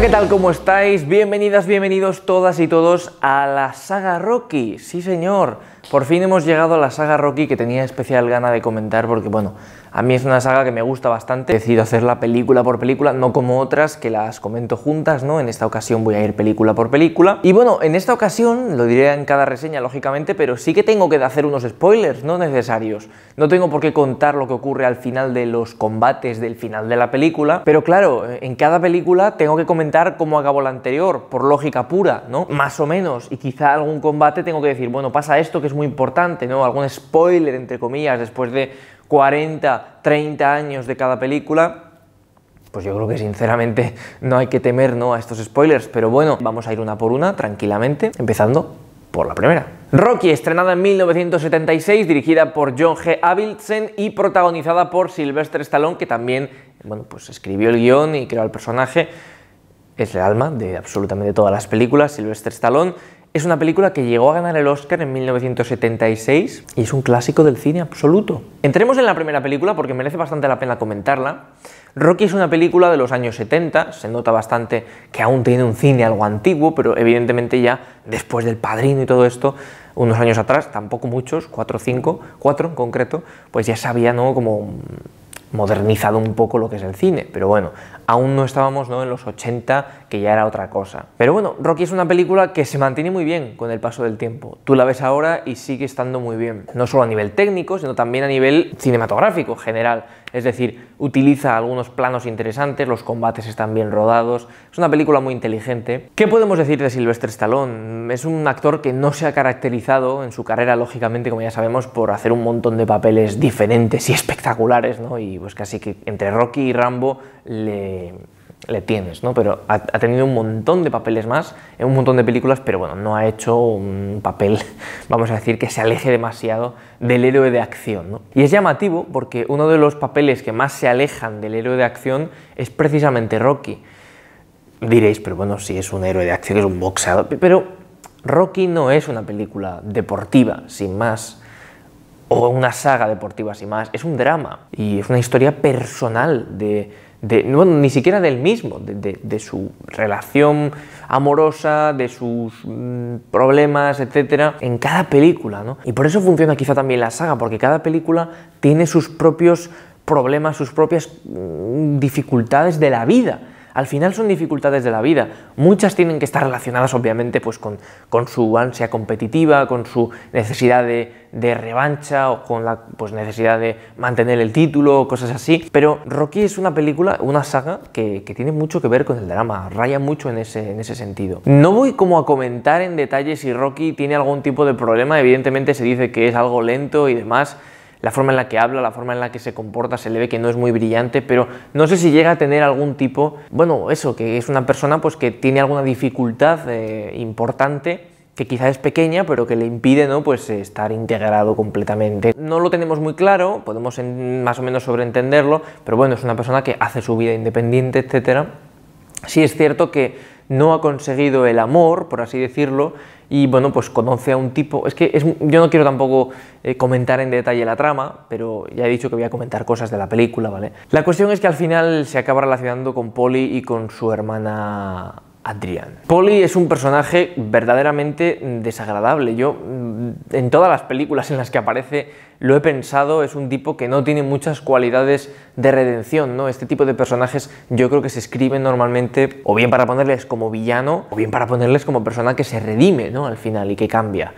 ¿qué tal? ¿Cómo estáis? Bienvenidas, bienvenidos todas y todos a la saga Rocky. Sí, señor. Por fin hemos llegado a la saga Rocky que tenía especial gana de comentar porque, bueno, a mí es una saga que me gusta bastante. He decidido hacerla película por película, no como otras que las comento juntas, ¿no? En esta ocasión voy a ir película por película. Y bueno, en esta ocasión, lo diré en cada reseña, lógicamente, pero sí que tengo que hacer unos spoilers no necesarios. No tengo por qué contar lo que ocurre al final de los combates del final de la película, pero claro, en cada película tengo que comentar cómo acabó la anterior, por lógica pura, ¿no? Más o menos. Y quizá algún combate tengo que decir, bueno, pasa esto que es muy importante, ¿no? Algún spoiler, entre comillas, después de 40, 30 años de cada película, pues yo creo que sinceramente no hay que temer ¿no? a estos spoilers, pero bueno, vamos a ir una por una tranquilamente, empezando por la primera. Rocky, estrenada en 1976, dirigida por John G. Avildsen y protagonizada por Sylvester Stallone, que también bueno, pues escribió el guión y creó el personaje. Es el alma de absolutamente todas las películas, Sylvester Stallone, es una película que llegó a ganar el Oscar en 1976 y es un clásico del cine absoluto. Entremos en la primera película porque merece bastante la pena comentarla. Rocky es una película de los años 70, se nota bastante que aún tiene un cine algo antiguo, pero evidentemente ya después del Padrino y todo esto, unos años atrás, tampoco muchos, 4 o 5, 4 en concreto, pues ya se había como modernizado un poco lo que es el cine, pero bueno, aún no estábamos ¿no? en los 80 que ya era otra cosa. Pero bueno, Rocky es una película que se mantiene muy bien con el paso del tiempo. Tú la ves ahora y sigue estando muy bien. No solo a nivel técnico, sino también a nivel cinematográfico general. Es decir, utiliza algunos planos interesantes, los combates están bien rodados. Es una película muy inteligente. ¿Qué podemos decir de Sylvester Stallone? Es un actor que no se ha caracterizado en su carrera, lógicamente, como ya sabemos, por hacer un montón de papeles diferentes y espectaculares, ¿no? Y pues casi que entre Rocky y Rambo le le tienes, ¿no? Pero ha, tenido un montón de papeles más, en un montón de películas, pero bueno, no ha hecho un papel, vamos a decir, que se aleje demasiado del héroe de acción, ¿no? Y es llamativo porque uno de los papeles que más se alejan del héroe de acción es precisamente Rocky. Diréis, pero bueno, si es un héroe de acción, es un boxeador, pero Rocky no es una película deportiva, sin más o una saga deportiva sin más, es un drama y es una historia personal de de, ni siquiera del mismo, de, su relación amorosa, de sus mm, problemas, etcétera, en cada película, ¿no? Y por eso funciona quizá también la saga, porque cada película tiene sus propios problemas, sus propias mm, dificultades de la vida al final son dificultades de la vida. Muchas tienen que estar relacionadas obviamente pues con, su ansia competitiva, con su necesidad de, revancha o con la pues, necesidad de mantener el título o cosas así. Pero Rocky es una película, una saga que, tiene mucho que ver con el drama, raya mucho en ese, en ese sentido. No voy como a comentar en detalle si Rocky tiene algún tipo de problema, evidentemente se dice que es algo lento y demás, la forma en la que habla, la forma en la que se comporta, se le ve que no es muy brillante, pero no sé si llega a tener algún tipo, bueno, eso, que es una persona pues que tiene alguna dificultad eh, importante que quizás es pequeña, pero que le impide ¿no? pues, estar integrado completamente. No lo tenemos muy claro, podemos más o menos sobreentenderlo, pero bueno, es una persona que hace su vida independiente, etc. Sí es cierto que no ha conseguido el amor, por así decirlo, y bueno, pues conoce a un tipo, es que es, yo no quiero tampoco eh, comentar en detalle la trama, pero ya he dicho que voy a comentar cosas de la película, ¿vale? La cuestión es que al final se acaba relacionando con Polly y con su hermana Adrián. Polly es un personaje verdaderamente desagradable. Yo mm, en todas las películas en las que aparece lo he pensado, es un tipo que no tiene muchas cualidades de redención, ¿no? Este tipo de personajes yo creo que se escriben normalmente o bien para ponerles como villano o bien para ponerles como persona que se redime, ¿no? Al final y que cambia.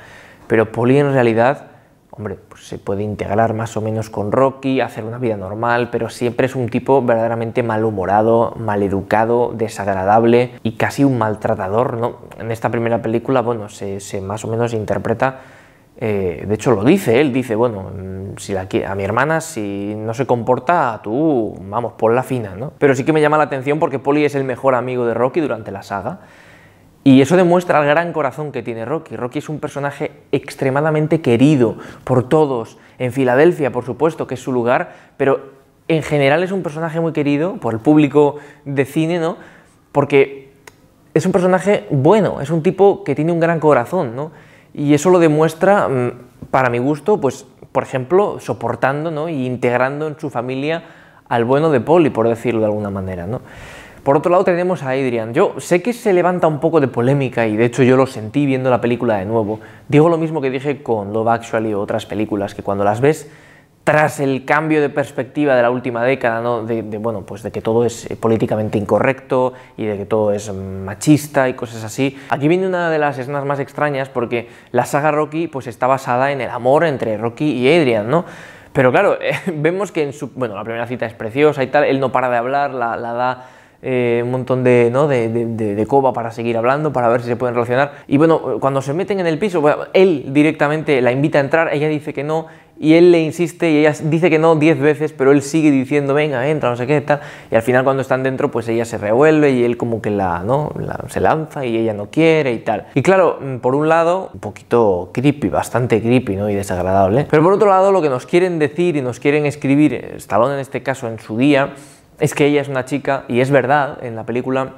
Pero Polly en realidad hombre, pues se puede integrar más o menos con Rocky, hacer una vida normal, pero siempre es un tipo verdaderamente malhumorado, maleducado, desagradable y casi un maltratador, ¿no? En esta primera película, bueno, se, más o menos interpreta, eh, de hecho lo dice, él dice, bueno, mm, si a mi hermana si no se comporta, tú, vamos, la fina, ¿no? Pero sí que me llama la atención porque Polly es el mejor amigo de Rocky durante la saga, y eso demuestra el gran corazón que tiene Rocky. Rocky es un personaje extremadamente querido por todos, en Filadelfia, por supuesto, que es su lugar, pero en general es un personaje muy querido por el público de cine, ¿no? Porque es un personaje bueno, es un tipo que tiene un gran corazón, Y eso lo demuestra, mm, para mi gusto, pues, por ejemplo, soportando, ¿no? Y integrando en su familia al bueno de Polly, por decirlo de alguna manera, ¿no? Por otro lado tenemos a Adrian. Yo sé que se levanta un poco de polémica y de hecho yo lo sentí viendo la película de nuevo. Digo lo mismo que dije con Love Actually y otras películas, que cuando las ves tras el cambio de perspectiva de la última década, ¿no? de, bueno, pues de que todo es eh, políticamente incorrecto y de que todo es machista y cosas así. Aquí viene una de las escenas más extrañas porque la saga Rocky pues está basada en el amor entre Rocky y Adrian, ¿no? Pero claro, eh, vemos que en su... bueno, la primera cita es preciosa y tal, él no para de hablar, la, la da eh, un montón de, ¿no? de, de, coba para seguir hablando, para ver si se pueden relacionar. Y bueno, cuando se meten en el piso, él directamente la invita a entrar, ella dice que no, y él le insiste y ella dice que no diez veces, pero él sigue diciendo, venga, entra, no sé qué, tal. Y al final cuando están dentro, pues ella se revuelve y él como que la, ¿no? se lanza y ella no quiere y tal. Y claro, mm, por un lado, un poquito creepy, bastante creepy, ¿no? Y desagradable. Pero por otro lado, lo que nos quieren decir y nos quieren escribir, eh, Stallone en este caso en su día, es que ella es una chica, y es verdad, en la película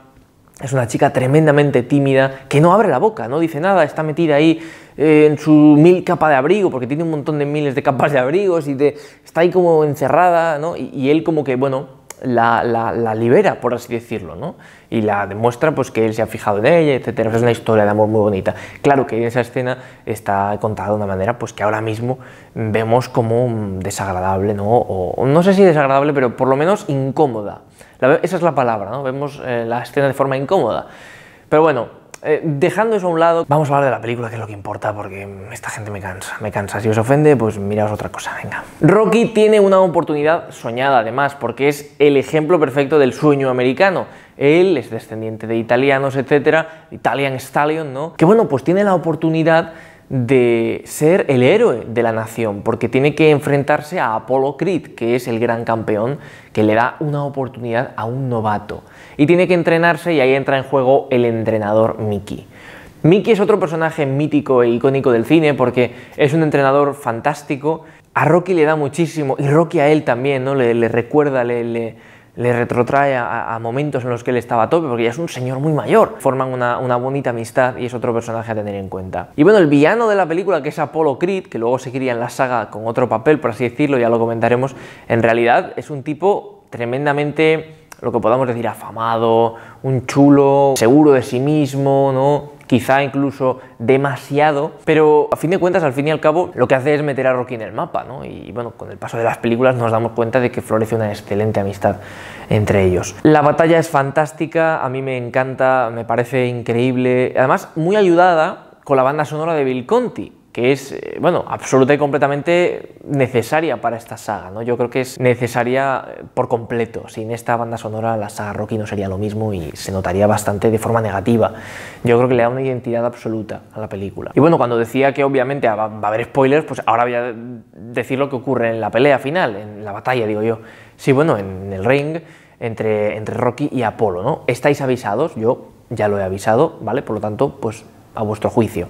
es una chica tremendamente tímida, que no abre la boca, no dice nada, está metida ahí eh, en su mil capa de abrigo, porque tiene un montón de miles de capas de abrigos, y está ahí como encerrada, ¿no? y él como que, bueno, la, libera, por así decirlo, ¿no? Y la demuestra pues, que él se ha fijado en ella, etc. Es una historia de amor muy bonita. Claro que esa escena está contada de una manera pues, que ahora mismo vemos como desagradable, ¿no? O, no sé si desagradable, pero por lo menos incómoda. esa es la palabra, ¿no? Vemos eh, la escena de forma incómoda. Pero bueno, eh, dejando eso a un lado, vamos a hablar de la película, que es lo que importa, porque esta gente me cansa, me cansa. Si os ofende, pues miraos otra cosa, venga. Rocky tiene una oportunidad soñada, además, porque es el ejemplo perfecto del sueño americano. Él es descendiente de italianos, etcétera, Italian Stallion, ¿no? Que bueno, pues tiene la oportunidad de ser el héroe de la nación, porque tiene que enfrentarse a Apolo Creed, que es el gran campeón, que le da una oportunidad a un novato. Y tiene que entrenarse y ahí entra en juego el entrenador Mickey. Mickey es otro personaje mítico e icónico del cine porque es un entrenador fantástico. A Rocky le da muchísimo y Rocky a él también, ¿no? Le, recuerda, le le retrotrae a, momentos en los que él estaba a tope, porque ya es un señor muy mayor. Forman una, bonita amistad y es otro personaje a tener en cuenta. Y bueno, el villano de la película, que es Apollo Creed, que luego seguiría en la saga con otro papel, por así decirlo, ya lo comentaremos, en realidad es un tipo tremendamente, lo que podamos decir, afamado, un chulo, seguro de sí mismo, ¿no? quizá incluso demasiado, pero a fin de cuentas, al fin y al cabo, lo que hace es meter a Rocky en el mapa, ¿no? Y bueno, con el paso de las películas nos damos cuenta de que florece una excelente amistad entre ellos. La batalla es fantástica, a mí me encanta, me parece increíble, además muy ayudada con la banda sonora de Bill Conti, que es, eh, bueno, absoluta y completamente necesaria para esta saga, ¿no? Yo creo que es necesaria eh, por completo. Sin esta banda sonora la saga Rocky no sería lo mismo y se notaría bastante de forma negativa. Yo creo que le da una identidad absoluta a la película. Y bueno, cuando decía que obviamente va a haber spoilers, pues ahora voy a decir lo que ocurre en la pelea final, en la batalla, digo yo. Sí, bueno, en el ring entre, entre Rocky y Apolo, ¿no? Estáis avisados, yo ya lo he avisado, ¿vale? Por lo tanto, pues a vuestro juicio.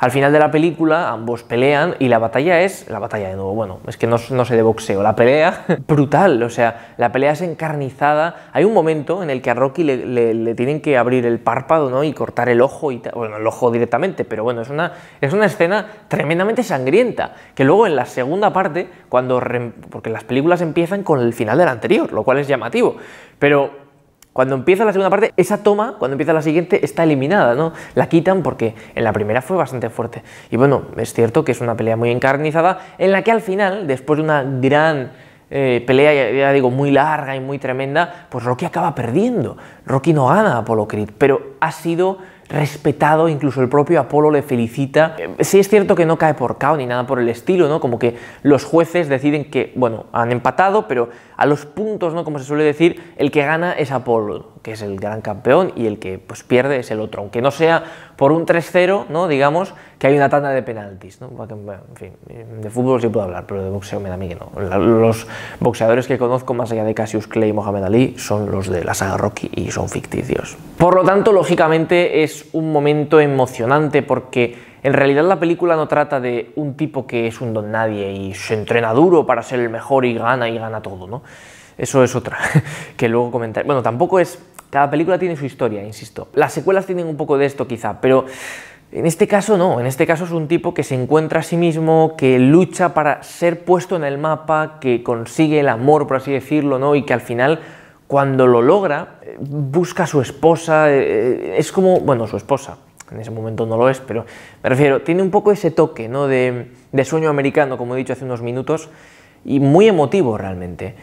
Al final de la película ambos pelean y la batalla es, la batalla de nuevo, bueno, es que no, sé de boxeo, la pelea brutal, o sea, la pelea es encarnizada. Hay un momento en el que a Rocky le, tienen que abrir el párpado, ¿no? Y cortar el ojo, y bueno, el ojo directamente, pero bueno, es una, es una escena tremendamente sangrienta, que luego en la segunda parte, cuando, porque las películas empiezan con el final del anterior, lo cual es llamativo, pero cuando empieza la segunda parte, esa toma, cuando empieza la siguiente, está eliminada, ¿no? La quitan porque en la primera fue bastante fuerte. Y bueno, es cierto que es una pelea muy encarnizada, en la que al final, después de una gran eh, pelea, ya, ya, digo, muy larga y muy tremenda, pues Rocky acaba perdiendo. Rocky no gana a Apollo pero ha sido respetado, incluso el propio Apolo le felicita. Eh, sí es cierto que no cae por cao ni nada por el estilo, ¿no? Como que los jueces deciden que, bueno, han empatado, pero a los puntos, ¿no? Como se suele decir, el que gana es Apolo que es el gran campeón, y el que pues, pierde es el otro, aunque no sea por un 3-0, ¿no? digamos, que hay una tanda de penaltis. ¿no? en fin, de fútbol sí puedo hablar, pero de boxeo me da a mí que no. Los boxeadores que conozco, más allá de Cassius Clay y Mohamed Ali, son los de la saga Rocky y son ficticios. Por lo tanto, lógicamente es un momento emocionante porque... En realidad la película no trata de un tipo que es un don nadie y se entrena duro para ser el mejor y gana y gana todo, ¿no? Eso es otra, que luego comentaré. Bueno, tampoco es cada película tiene su historia, insisto. Las secuelas tienen un poco de esto quizá, pero en este caso no, en este caso es un tipo que se encuentra a sí mismo, que lucha para ser puesto en el mapa, que consigue el amor, por así decirlo, ¿no? Y que al final, cuando lo logra, eh, busca a su esposa, eh, eh, es como, bueno, su esposa, en ese momento no lo es, pero me refiero, tiene un poco ese toque, De, de sueño americano, como he dicho hace unos minutos, y muy emotivo realmente.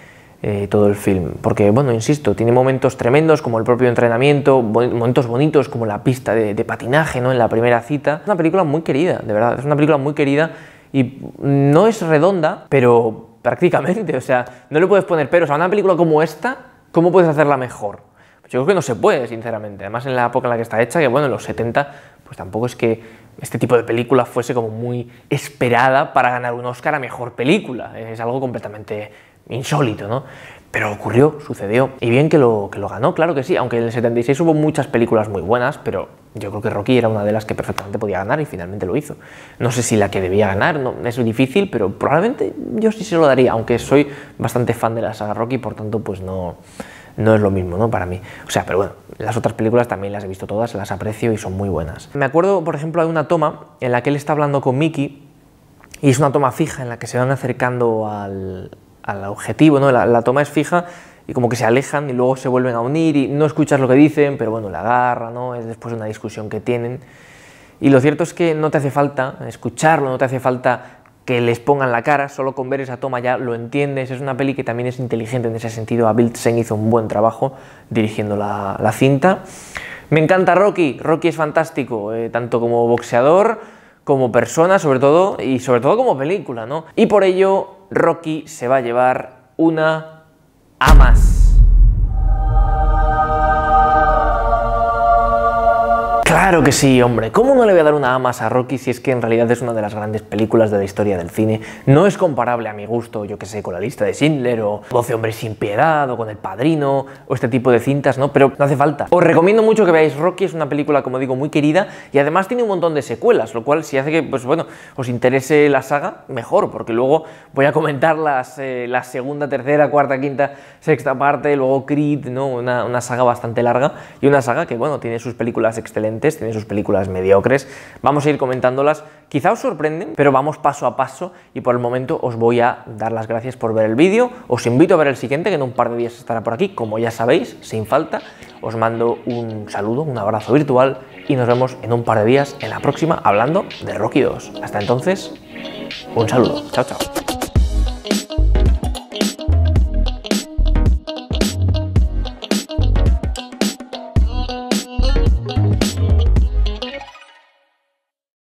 Eh, todo el film. Porque, bueno, insisto, tiene momentos tremendos como el propio entrenamiento, momentos bonitos como la pista de, patinaje ¿no? en la primera cita. Es una película muy querida, de verdad, es una película muy querida y no es redonda, pero prácticamente, o sea, no le puedes poner pero. a una película como esta, ¿cómo puedes hacerla mejor? Pues yo creo que no se puede, sinceramente. Además, en la época en la que está hecha, que bueno, en los 70, pues tampoco es que este tipo de película fuese como muy esperada para ganar un Oscar a mejor película. Es algo completamente insólito, ¿no? Pero ocurrió, sucedió. Y bien que lo, que lo ganó, claro que sí, aunque en el 76 hubo muchas películas muy buenas, pero yo creo que Rocky era una de las que perfectamente podía ganar y finalmente lo hizo. No sé si la que debía ganar, no, es difícil, pero probablemente yo sí se lo daría, aunque soy bastante fan de la saga Rocky, por tanto, pues no, no es lo mismo, ¿no? Para mí. O sea, pero bueno, las otras películas también las he visto todas, las aprecio y son muy buenas. Me acuerdo, por ejemplo, de una toma en la que él está hablando con Mickey y es una toma fija en la que se van acercando al, al objetivo, ¿no? La, toma es fija y como que se alejan y luego se vuelven a unir y no escuchas lo que dicen, pero bueno, la agarra, ¿no? Es después una discusión que tienen. Y lo cierto es que no te hace falta escucharlo, no te hace falta que les pongan la cara, solo con ver esa toma ya lo entiendes. Es una peli que también es inteligente en ese sentido. Abildsen hizo un buen trabajo dirigiendo la, cinta. Me encanta Rocky, Rocky es fantástico, eh, tanto como boxeador, como persona, sobre todo, y sobre todo como película, ¿no? Y por ello, Rocky se va a llevar una A más. Claro que sí, hombre. ¿Cómo no le voy a dar una A más a Rocky si es que en realidad es una de las grandes películas de la historia del cine? No es comparable a mi gusto, yo que sé, con la lista de Schindler o 12 hombres sin piedad o con El Padrino o este tipo de cintas, ¿no? Pero no hace falta. Os recomiendo mucho que veáis Rocky, es una película, como digo, muy querida y además tiene un montón de secuelas, lo cual si hace que, pues bueno, os interese la saga, mejor, porque luego voy a comentar las, eh, la segunda, tercera, cuarta, quinta, sexta parte, luego Creed, ¿no? Una, una saga bastante larga y una saga que, bueno, tiene sus películas excelentes tiene sus películas mediocres. Vamos a ir comentándolas. Quizá os sorprenden, pero vamos paso a paso y por el momento os voy a dar las gracias por ver el vídeo. Os invito a ver el siguiente, que en un par de días estará por aquí, como ya sabéis, sin falta. Os mando un saludo, un abrazo virtual y nos vemos en un par de días en la próxima hablando de Rocky 2. Hasta entonces, un saludo. Chao, chao.